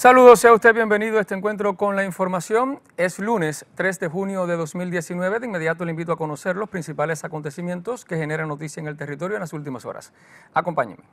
Saludos, sea usted bienvenido a este encuentro con la información. Es lunes 3 de junio de 2019. De inmediato le invito a conocer los principales acontecimientos que generan noticia en el territorio en las últimas horas. Acompáñenme.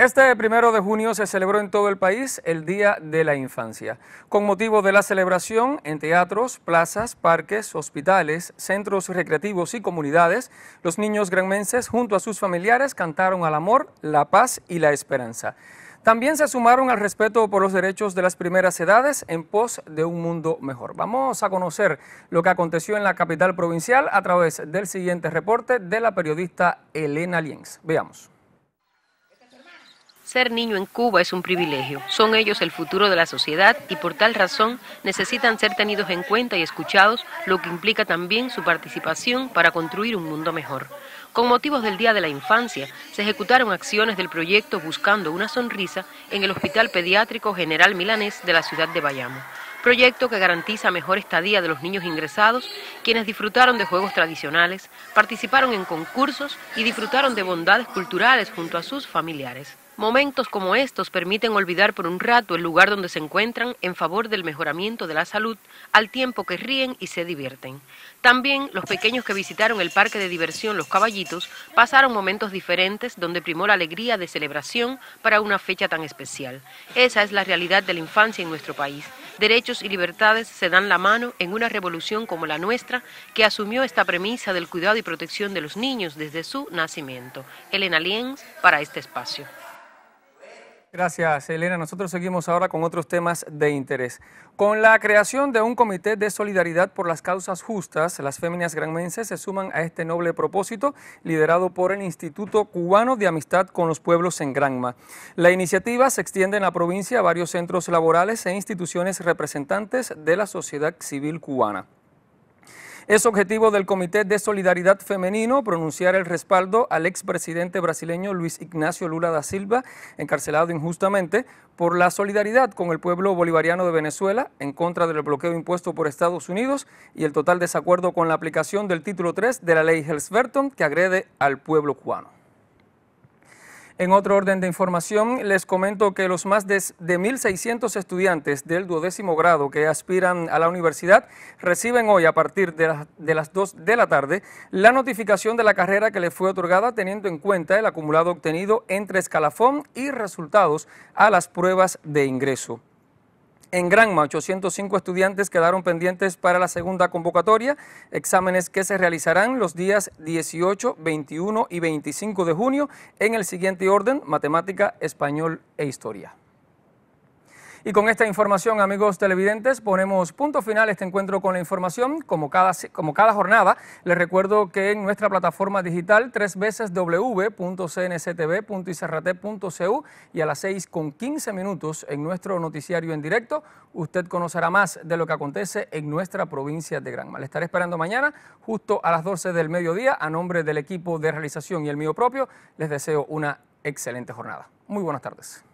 Este primero de junio se celebró en todo el país el Día de la Infancia. Con motivo de la celebración, en teatros, plazas, parques, hospitales, centros recreativos y comunidades, los niños granmenses junto a sus familiares cantaron al amor, la paz y la esperanza. También se sumaron al respeto por los derechos de las primeras edades en pos de un mundo mejor. Vamos a conocer lo que aconteció en la capital provincial a través del siguiente reporte de la periodista Elena Lienz. Veamos. Ser niño en Cuba es un privilegio. Son ellos el futuro de la sociedad y por tal razón necesitan ser tenidos en cuenta y escuchados, lo que implica también su participación para construir un mundo mejor. Con motivos del Día de la Infancia, se ejecutaron acciones del proyecto Buscando una Sonrisa en el Hospital Pediátrico General Milanés de la ciudad de Bayamo proyecto que garantiza mejor estadía de los niños ingresados, quienes disfrutaron de juegos tradicionales, participaron en concursos y disfrutaron de bondades culturales junto a sus familiares. Momentos como estos permiten olvidar por un rato el lugar donde se encuentran en favor del mejoramiento de la salud, al tiempo que ríen y se divierten. También los pequeños que visitaron el parque de diversión Los Caballitos pasaron momentos diferentes donde primó la alegría de celebración para una fecha tan especial. Esa es la realidad de la infancia en nuestro país. Derechos y libertades se dan la mano en una revolución como la nuestra que asumió esta premisa del cuidado y protección de los niños desde su nacimiento. Elena Lienz para este espacio. Gracias, Elena. Nosotros seguimos ahora con otros temas de interés. Con la creación de un comité de solidaridad por las causas justas, las féminas granmenses se suman a este noble propósito liderado por el Instituto Cubano de Amistad con los Pueblos en Granma. La iniciativa se extiende en la provincia a varios centros laborales e instituciones representantes de la sociedad civil cubana. Es objetivo del Comité de Solidaridad Femenino pronunciar el respaldo al expresidente brasileño Luis Ignacio Lula da Silva, encarcelado injustamente por la solidaridad con el pueblo bolivariano de Venezuela en contra del bloqueo impuesto por Estados Unidos y el total desacuerdo con la aplicación del título 3 de la ley helms que agrede al pueblo cubano. En otro orden de información, les comento que los más de, 1.600 estudiantes del duodécimo grado que aspiran a la universidad reciben hoy a partir de, de las 2 de la tarde la notificación de la carrera que les fue otorgada teniendo en cuenta el acumulado obtenido entre escalafón y resultados a las pruebas de ingreso. En Granma, 805 estudiantes quedaron pendientes para la segunda convocatoria, exámenes que se realizarán los días 18, 21 y 25 de junio en el siguiente orden, matemática, español e historia. Y con esta información, amigos televidentes, ponemos punto final a este encuentro con la información. Como cada, como cada jornada, les recuerdo que en nuestra plataforma digital, tres veces www.cnctv.icerrate.cu y a las 6 con 15 minutos en nuestro noticiario en directo, usted conocerá más de lo que acontece en nuestra provincia de Granma. Le estaré esperando mañana, justo a las 12 del mediodía, a nombre del equipo de realización y el mío propio. Les deseo una excelente jornada. Muy buenas tardes.